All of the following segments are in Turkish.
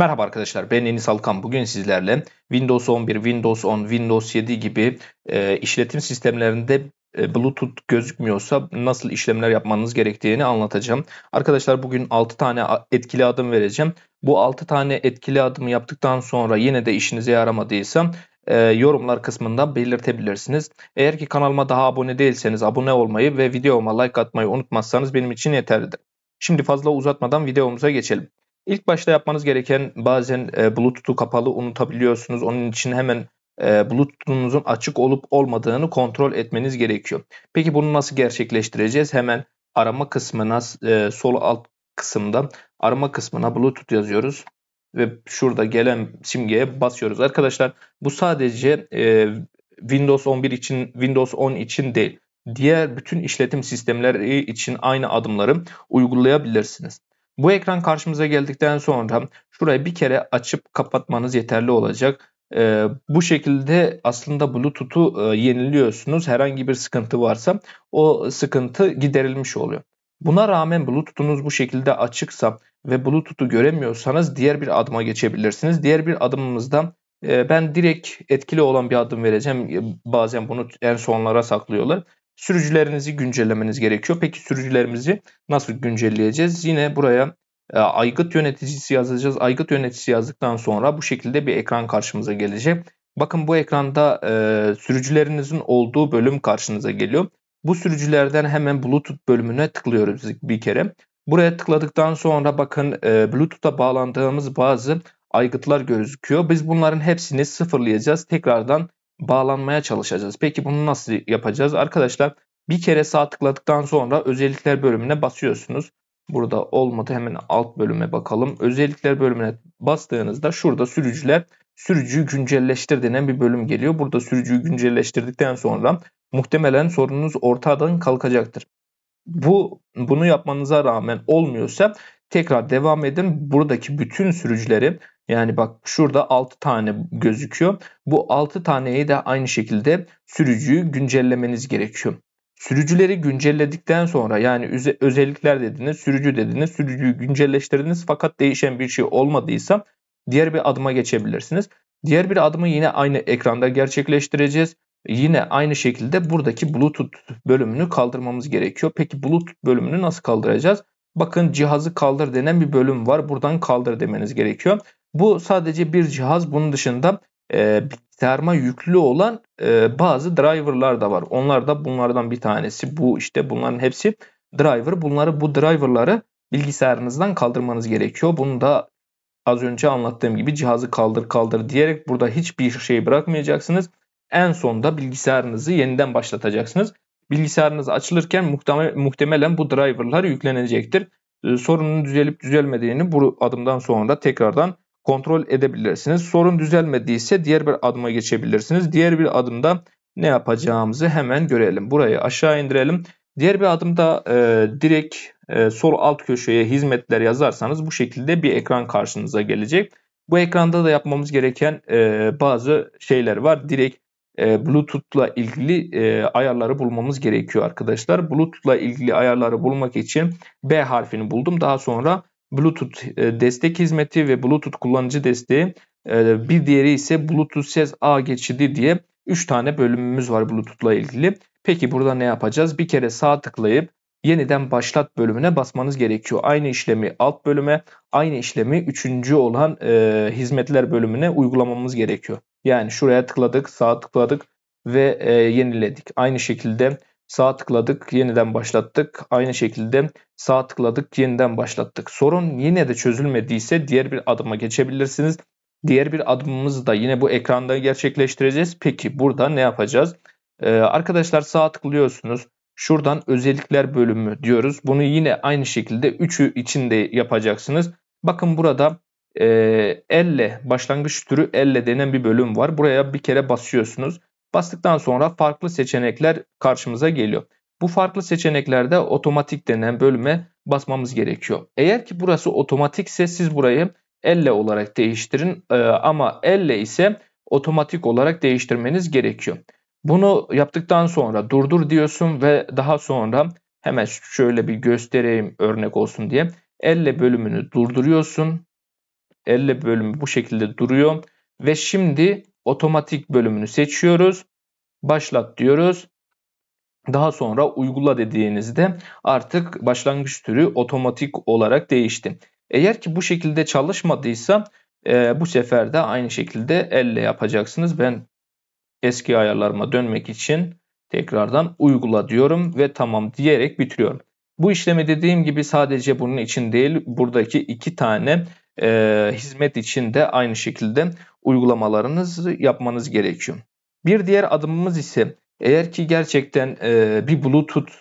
Merhaba arkadaşlar ben Enis Alkan. Bugün sizlerle Windows 11, Windows 10, Windows 7 gibi e, işletim sistemlerinde e, Bluetooth gözükmüyorsa nasıl işlemler yapmanız gerektiğini anlatacağım. Arkadaşlar bugün 6 tane etkili adım vereceğim. Bu 6 tane etkili adımı yaptıktan sonra yine de işinize yaramadıysa e, yorumlar kısmında belirtebilirsiniz. Eğer ki kanalıma daha abone değilseniz abone olmayı ve videoma like atmayı unutmazsanız benim için yeterlidir. Şimdi fazla uzatmadan videomuza geçelim. İlk başta yapmanız gereken bazen e, Bluetooth'u kapalı unutabiliyorsunuz. Onun için hemen e, Bluetooth'unuzun açık olup olmadığını kontrol etmeniz gerekiyor. Peki bunu nasıl gerçekleştireceğiz? Hemen arama kısmına e, sol alt kısımda arama kısmına Bluetooth yazıyoruz ve şurada gelen simgeye basıyoruz. Arkadaşlar bu sadece e, Windows 11 için Windows 10 için değil. Diğer bütün işletim sistemleri için aynı adımları uygulayabilirsiniz. Bu ekran karşımıza geldikten sonra şurayı bir kere açıp kapatmanız yeterli olacak. E, bu şekilde aslında Bluetooth'u e, yeniliyorsunuz. Herhangi bir sıkıntı varsa o sıkıntı giderilmiş oluyor. Buna rağmen Bluetooth'unuz bu şekilde açıksa ve Bluetooth'u göremiyorsanız diğer bir adıma geçebilirsiniz. Diğer bir adımımızda e, ben direkt etkili olan bir adım vereceğim. E, bazen bunu en sonlara saklıyorlar. Sürücülerinizi güncellemeniz gerekiyor. Peki sürücülerimizi nasıl güncelleyeceğiz? Yine buraya e, aygıt yöneticisi yazacağız. Aygıt yöneticisi yazdıktan sonra bu şekilde bir ekran karşımıza gelecek. Bakın bu ekranda e, sürücülerinizin olduğu bölüm karşınıza geliyor. Bu sürücülerden hemen Bluetooth bölümüne tıklıyoruz bir kere. Buraya tıkladıktan sonra bakın e, Bluetooth'a bağlandığımız bazı aygıtlar gözüküyor. Biz bunların hepsini sıfırlayacağız. Tekrardan bağlanmaya çalışacağız. Peki bunu nasıl yapacağız? Arkadaşlar bir kere sağ tıkladıktan sonra özellikler bölümüne basıyorsunuz. Burada olmadı hemen alt bölüme bakalım. Özellikler bölümüne bastığınızda şurada sürücüler sürücüyü güncelleştir denen bir bölüm geliyor. Burada sürücüyü güncelleştirdikten sonra muhtemelen sorununuz ortadan kalkacaktır. Bu bunu yapmanıza rağmen olmuyorsa tekrar devam edin. Buradaki bütün sürücüleri yani bak şurada 6 tane gözüküyor. Bu 6 taneyi de aynı şekilde sürücüyü güncellemeniz gerekiyor. Sürücüleri güncelledikten sonra yani özellikler dediğiniz, sürücü dediğiniz sürücüyü güncelleştirdiniz fakat değişen bir şey olmadıysa diğer bir adıma geçebilirsiniz. Diğer bir adımı yine aynı ekranda gerçekleştireceğiz. Yine aynı şekilde buradaki Bluetooth bölümünü kaldırmamız gerekiyor. Peki Bluetooth bölümünü nasıl kaldıracağız? Bakın cihazı kaldır denen bir bölüm var. Buradan kaldır demeniz gerekiyor. Bu sadece bir cihaz. Bunun dışında e, bilgisayarıma yüklü olan e, bazı driverlar da var. Onlar da bunlardan bir tanesi. Bu işte bunların hepsi driver. Bunları bu driverları bilgisayarınızdan kaldırmanız gerekiyor. Bunu da az önce anlattığım gibi cihazı kaldır kaldır diyerek burada hiçbir şey bırakmayacaksınız. En sonda bilgisayarınızı yeniden başlatacaksınız. Bilgisayarınız açılırken muhtemelen bu driverlar yüklenecektir. sorunun düzelip düzelmediğini bu adımdan sonra tekrardan kontrol edebilirsiniz. Sorun düzelmediyse diğer bir adıma geçebilirsiniz. Diğer bir adımda ne yapacağımızı hemen görelim. Burayı aşağı indirelim. Diğer bir adımda e, direkt e, sol alt köşeye hizmetler yazarsanız bu şekilde bir ekran karşınıza gelecek. Bu ekranda da yapmamız gereken e, bazı şeyler var. Direkt e, Bluetooth'la ilgili e, ayarları bulmamız gerekiyor arkadaşlar. Bluetooth'la ilgili ayarları bulmak için B harfini buldum. Daha sonra Bluetooth e, destek hizmeti ve Bluetooth kullanıcı desteği. E, bir diğeri ise Bluetooth ses ağ geçidi diye 3 tane bölümümüz var Bluetooth'la ilgili. Peki burada ne yapacağız? Bir kere sağ tıklayıp yeniden başlat bölümüne basmanız gerekiyor. Aynı işlemi alt bölüme, aynı işlemi 3. olan e, hizmetler bölümüne uygulamamız gerekiyor. Yani şuraya tıkladık, sağ tıkladık ve e, yeniledik. Aynı şekilde Sağ tıkladık, yeniden başlattık. Aynı şekilde sağ tıkladık, yeniden başlattık. Sorun yine de çözülmediyse diğer bir adıma geçebilirsiniz. Diğer bir adımımızı da yine bu ekranda gerçekleştireceğiz. Peki burada ne yapacağız? Ee, arkadaşlar sağ tıklıyorsunuz. Şuradan özellikler bölümü diyoruz. Bunu yine aynı şekilde 3'ü içinde yapacaksınız. Bakın burada e, elle başlangıç türü elle denen bir bölüm var. Buraya bir kere basıyorsunuz. Bastıktan sonra farklı seçenekler karşımıza geliyor. Bu farklı seçeneklerde otomatik denen bölüme basmamız gerekiyor. Eğer ki burası otomatikse siz burayı elle olarak değiştirin e, ama elle ise otomatik olarak değiştirmeniz gerekiyor. Bunu yaptıktan sonra durdur diyorsun ve daha sonra hemen şöyle bir göstereyim örnek olsun diye. Elle bölümünü durduruyorsun. Elle bölümü bu şekilde duruyor. Ve şimdi otomatik bölümünü seçiyoruz. Başlat diyoruz. Daha sonra uygula dediğinizde artık başlangıç türü otomatik olarak değişti. Eğer ki bu şekilde çalışmadıysa e, bu sefer de aynı şekilde elle yapacaksınız. Ben eski ayarlarıma dönmek için tekrardan uygula diyorum ve tamam diyerek bitiriyorum. Bu işlemi dediğim gibi sadece bunun için değil buradaki iki tane e, hizmet için de aynı şekilde uygulamalarınızı yapmanız gerekiyor. Bir diğer adımımız ise eğer ki gerçekten e, bir Bluetooth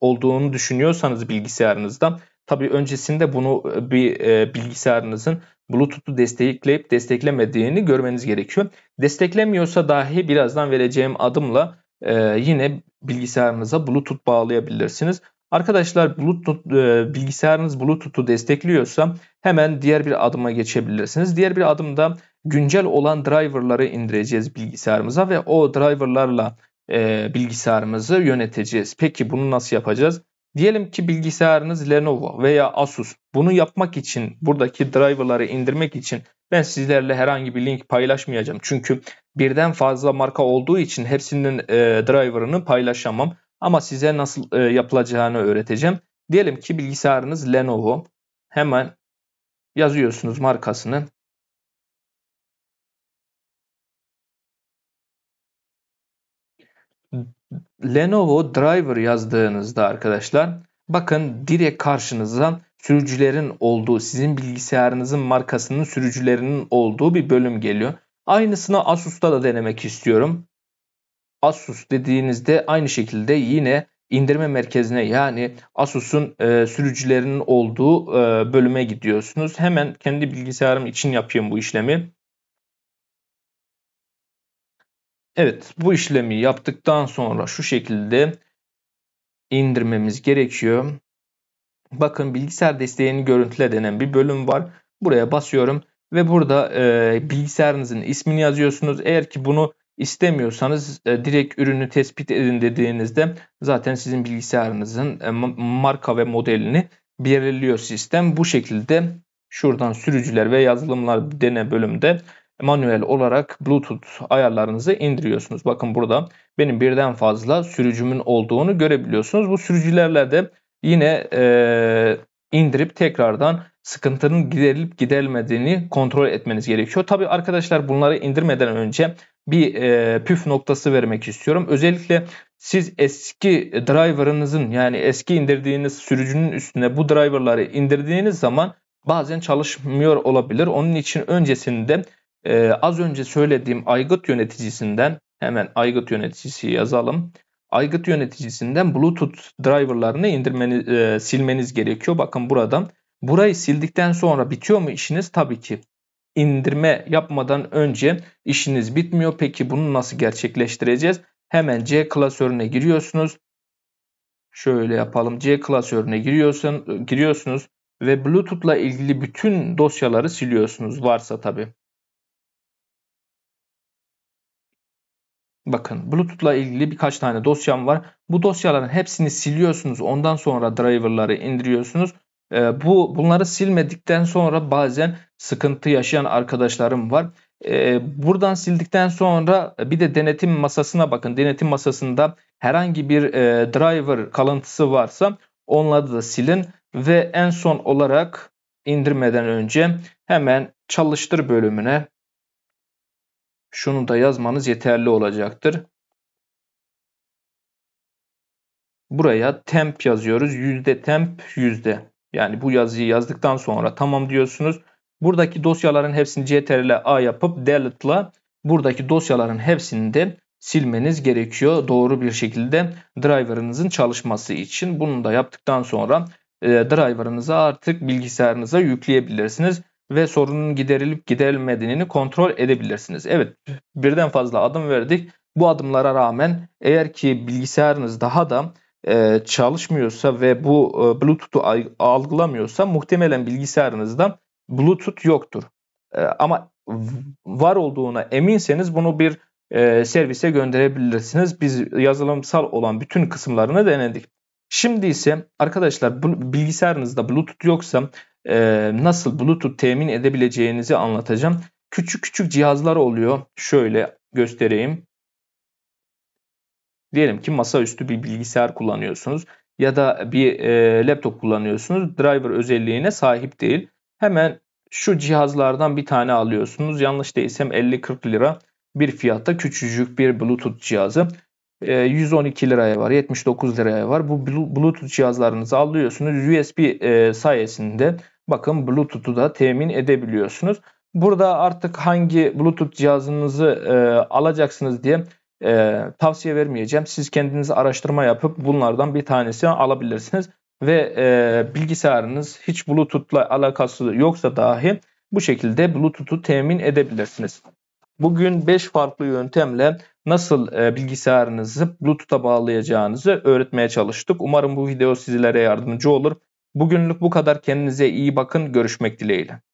olduğunu düşünüyorsanız bilgisayarınızda tabii öncesinde bunu e, bir e, bilgisayarınızın Bluetooth'u destekleyip desteklemediğini görmeniz gerekiyor. Desteklemiyorsa dahi birazdan vereceğim adımla e, yine bilgisayarınıza Bluetooth bağlayabilirsiniz. Arkadaşlar Bluetooth e, bilgisayarınız Bluetooth'u destekliyorsa hemen diğer bir adıma geçebilirsiniz. Diğer bir adımda güncel olan driverları indireceğiz bilgisayarımıza ve o driverlarla e, bilgisayarımızı yöneteceğiz. Peki bunu nasıl yapacağız? Diyelim ki bilgisayarınız Lenovo veya Asus. Bunu yapmak için buradaki driverları indirmek için ben sizlerle herhangi bir link paylaşmayacağım. Çünkü birden fazla marka olduğu için hepsinin e, driverını paylaşamam. Ama size nasıl e, yapılacağını öğreteceğim. Diyelim ki bilgisayarınız Lenovo. Hemen yazıyorsunuz markasını. Lenovo driver yazdığınızda arkadaşlar bakın direkt karşınızdan sürücülerin olduğu sizin bilgisayarınızın markasının sürücülerinin olduğu bir bölüm geliyor. Aynısını Asus'ta da denemek istiyorum. Asus dediğinizde aynı şekilde yine indirme merkezine yani Asus'un e, sürücülerinin olduğu e, bölüme gidiyorsunuz. Hemen kendi bilgisayarım için yapayım bu işlemi. Evet bu işlemi yaptıktan sonra şu şekilde indirmemiz gerekiyor. Bakın bilgisayar desteğini görüntüle denen bir bölüm var. Buraya basıyorum ve burada e, bilgisayarınızın ismini yazıyorsunuz. Eğer ki bunu istemiyorsanız e, direkt ürünü tespit edin dediğinizde zaten sizin bilgisayarınızın e, marka ve modelini belirliyor sistem. Bu şekilde şuradan sürücüler ve yazılımlar dene bölümde manuel olarak Bluetooth ayarlarınızı indiriyorsunuz. Bakın burada benim birden fazla sürücümün olduğunu görebiliyorsunuz. Bu sürücülerle de yine e, indirip tekrardan sıkıntının giderilip giderilmediğini kontrol etmeniz gerekiyor. Tabii arkadaşlar bunları indirmeden önce bir e, püf noktası vermek istiyorum. Özellikle siz eski driver'ınızın yani eski indirdiğiniz sürücünün üstüne bu driver'ları indirdiğiniz zaman bazen çalışmıyor olabilir. Onun için öncesinde e, az önce söylediğim aygıt yöneticisinden hemen aygıt yöneticisi yazalım. Aygıt yöneticisinden Bluetooth driver'larını indirmeniz, e, silmeniz gerekiyor. Bakın buradan Burayı sildikten sonra bitiyor mu işiniz? Tabii ki. İndirme yapmadan önce işiniz bitmiyor. Peki bunu nasıl gerçekleştireceğiz? Hemen C klasörüne giriyorsunuz. Şöyle yapalım. C klasörüne giriyorsun, giriyorsunuz ve Bluetooth'la ilgili bütün dosyaları siliyorsunuz varsa tabii. Bakın Bluetooth'la ilgili birkaç tane dosyam var. Bu dosyaların hepsini siliyorsunuz. Ondan sonra driver'ları indiriyorsunuz. Ee, bu bunları silmedikten sonra bazen sıkıntı yaşayan arkadaşlarım var. Ee, buradan sildikten sonra e, bir de denetim masasına bakın. Denetim masasında herhangi bir e, driver kalıntısı varsa onları da silin ve en son olarak indirmeden önce hemen çalıştır bölümüne şunu da yazmanız yeterli olacaktır. Buraya temp yazıyoruz. Yüzde temp yüzde. Yani bu yazıyı yazdıktan sonra tamam diyorsunuz. Buradaki dosyaların hepsini CTRL A yapıp delete'la buradaki dosyaların hepsini de silmeniz gerekiyor doğru bir şekilde driver'ınızın çalışması için. Bunu da yaptıktan sonra e, driver'ınızı artık bilgisayarınıza yükleyebilirsiniz ve sorunun giderilip giderilmediğini kontrol edebilirsiniz. Evet birden fazla adım verdik. Bu adımlara rağmen eğer ki bilgisayarınız daha da e, çalışmıyorsa ve bu e, Bluetooth'u algılamıyorsa muhtemelen bilgisayarınızdan Bluetooth yoktur. E, ama var olduğuna eminseniz bunu bir servise gönderebilirsiniz. Biz yazılımsal olan bütün kısımlarını denedik. Şimdi ise arkadaşlar bilgisayarınızda Bluetooth yoksa nasıl Bluetooth temin edebileceğinizi anlatacağım. Küçük küçük cihazlar oluyor. Şöyle göstereyim. Diyelim ki masaüstü bir bilgisayar kullanıyorsunuz ya da bir e, laptop kullanıyorsunuz. Driver özelliğine sahip değil. Hemen şu cihazlardan bir tane alıyorsunuz. Yanlış değilsem 50-40 lira bir fiyatta küçücük bir Bluetooth cihazı. 112 e, liraya var, 79 liraya var. Bu Bluetooth cihazlarınızı alıyorsunuz. USB e, sayesinde bakın Bluetooth'u da temin edebiliyorsunuz. Burada artık hangi Bluetooth cihazınızı e, alacaksınız diye e, tavsiye vermeyeceğim. Siz kendiniz araştırma yapıp bunlardan bir tanesini alabilirsiniz. Ve e, bilgisayarınız hiç Bluetooth'la alakası yoksa dahi bu şekilde Bluetooth'u temin edebilirsiniz. Bugün 5 farklı yöntemle nasıl e, bilgisayarınızı Bluetooth'a bağlayacağınızı öğretmeye çalıştık. Umarım bu video sizlere yardımcı olur. Bugünlük bu kadar. Kendinize iyi bakın. Görüşmek dileğiyle.